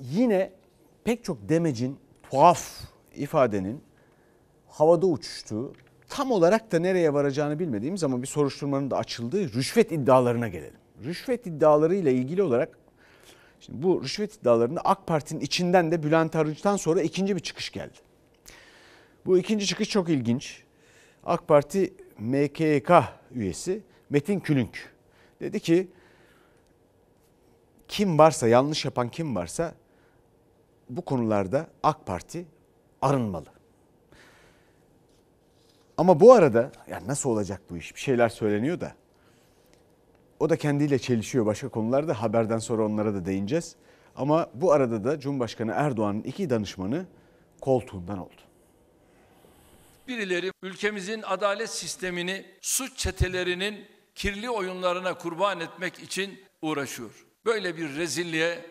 yine pek çok demecin, tuhaf ifadenin havada uçuştuğu, tam olarak da nereye varacağını bilmediğimiz ama bir soruşturmanın da açıldığı rüşvet iddialarına gelelim. Rüşvet iddialarıyla ilgili olarak şimdi bu rüşvet iddialarında AK Parti'nin içinden de Bülent Arınç'tan sonra ikinci bir çıkış geldi. Bu ikinci çıkış çok ilginç. AK Parti MKK üyesi Metin Külünk dedi ki kim varsa yanlış yapan kim varsa bu konularda AK Parti arınmalı. Ama bu arada yani nasıl olacak bu iş? Bir şeyler söyleniyor da. O da kendiyle çelişiyor başka konularda. Haberden sonra onlara da değineceğiz. Ama bu arada da Cumhurbaşkanı Erdoğan'ın iki danışmanı koltuğundan oldu. Birileri ülkemizin adalet sistemini suç çetelerinin kirli oyunlarına kurban etmek için uğraşıyor. Böyle bir rezilliğe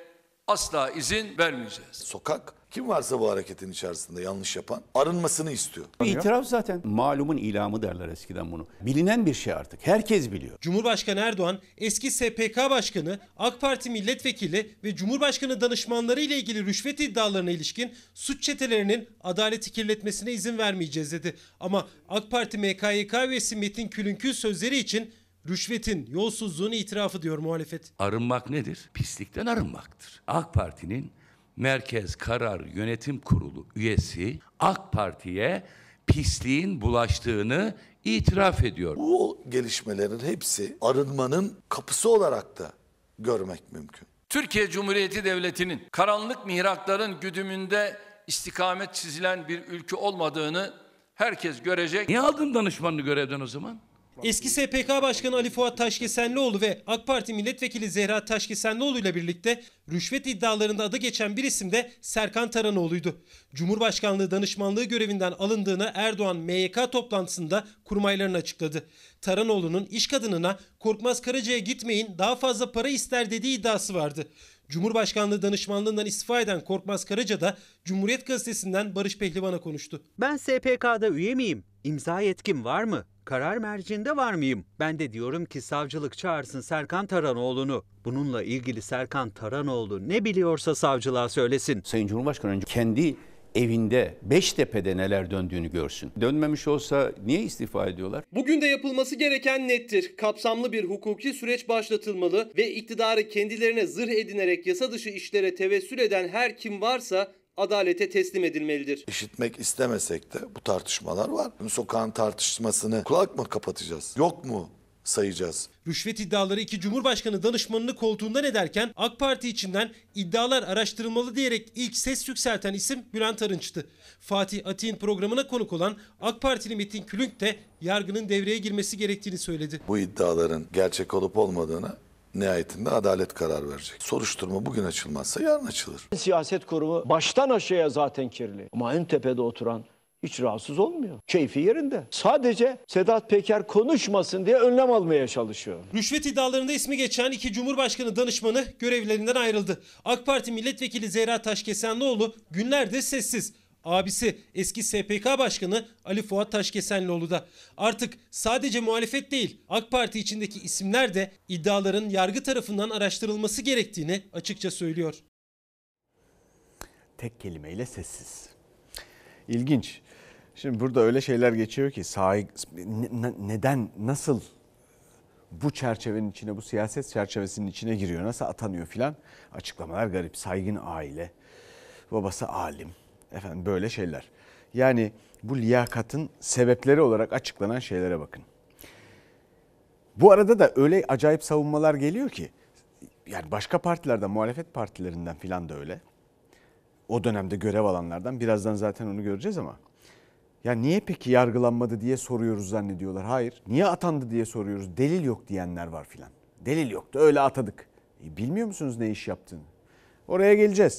asla izin vermeyeceğiz. Sokak kim varsa bu hareketin içerisinde yanlış yapan arınmasını istiyor. İtiraf zaten malumun ilamı derler eskiden bunu. Bilinen bir şey artık. Herkes biliyor. Cumhurbaşkanı Erdoğan eski SPK Başkanı, AK Parti milletvekili ve Cumhurbaşkanı danışmanları ile ilgili rüşvet iddialarına ilişkin suç çetelerinin adaleti kirletmesine izin vermeyeceğiz dedi. Ama AK Parti MKYK üyesi Metin Külünkül sözleri için rüşvetin, yolsuzluğun itirafı diyor muhalefet. Arınmak nedir? Pislikten arınmaktır. AK Parti'nin Merkez Karar Yönetim Kurulu üyesi AK Parti'ye pisliğin bulaştığını itiraf ediyor. Bu gelişmelerin hepsi arınmanın kapısı olarak da görmek mümkün. Türkiye Cumhuriyeti Devleti'nin karanlık mihrakların güdümünde istikamet çizilen bir ülke olmadığını herkes görecek. Niye aldın danışmanını görevden o zaman? Eski SPK Başkanı Ali Fuat Taşkesenlioğlu ve AK Parti Milletvekili Zehra Taşkesenlioğlu ile birlikte rüşvet iddialarında adı geçen bir isim de Serkan Taranoğlu'ydu. Cumhurbaşkanlığı danışmanlığı görevinden alındığını Erdoğan MYK toplantısında kurmaylarını açıkladı. Taranoğlu'nun iş kadınına Korkmaz Karaca'ya gitmeyin daha fazla para ister dediği iddiası vardı. Cumhurbaşkanlığı danışmanlığından istifa eden Korkmaz Karaca da Cumhuriyet Gazetesi'nden Barış Pehlivan'a konuştu. Ben SPK'da üye miyim? İmza yetkim var mı? Karar mercinde var mıyım? Ben de diyorum ki savcılık çağırsın Serkan Taranoğlu'nu. Bununla ilgili Serkan Taranoğlu ne biliyorsa savcılığa söylesin. Sayın Cumhurbaşkanı önce kendi evinde Beştepe'de neler döndüğünü görsün. Dönmemiş olsa niye istifa ediyorlar? Bugün de yapılması gereken nettir. Kapsamlı bir hukuki süreç başlatılmalı ve iktidarı kendilerine zırh edinerek yasa dışı işlere tevessül eden her kim varsa adalete teslim edilmelidir. İşitmek istemesek de bu tartışmalar var. Sokağın tartışmasını kulak mı kapatacağız? Yok mu sayacağız. Rüşvet iddiaları iki Cumhurbaşkanı danışmanını koltuğundan ederken AK Parti içinden iddialar araştırılmalı diyerek ilk ses yükselten isim Bülent Arınç'tı. Fatih Atik'in programına konuk olan AK Partili Metin Külünk de yargının devreye girmesi gerektiğini söyledi. Bu iddiaların gerçek olup olmadığını nihayetinde adalet karar verecek. Soruşturma bugün açılmazsa yarın açılır. Siyaset kurumu baştan aşağıya zaten kirli. Ama en tepede oturan hiç rahatsız olmuyor. Keyfi yerinde. Sadece Sedat Peker konuşmasın diye önlem almaya çalışıyor. Rüşvet iddialarında ismi geçen iki Cumhurbaşkanı danışmanı görevlerinden ayrıldı. AK Parti Milletvekili Zehra Taşkesenlioğlu Günlerde sessiz abisi eski SPK Başkanı Ali Fuat Taşkesenlioğlu da. Artık sadece muhalefet değil AK Parti içindeki isimler de iddiaların yargı tarafından araştırılması gerektiğini açıkça söylüyor. Tek kelimeyle sessiz. İlginç. Şimdi burada öyle şeyler geçiyor ki sahi, neden nasıl bu çerçevenin içine bu siyaset çerçevesinin içine giriyor nasıl atanıyor filan açıklamalar garip. Saygın aile babası alim efendim böyle şeyler. Yani bu liyakatın sebepleri olarak açıklanan şeylere bakın. Bu arada da öyle acayip savunmalar geliyor ki yani başka partilerden, muhalefet partilerinden filan da öyle. O dönemde görev alanlardan birazdan zaten onu göreceğiz ama. Ya niye peki yargılanmadı diye soruyoruz zannediyorlar. Hayır. Niye atandı diye soruyoruz. Delil yok diyenler var filan. Delil yoktu öyle atadık. E, bilmiyor musunuz ne iş yaptığını? Oraya geleceğiz.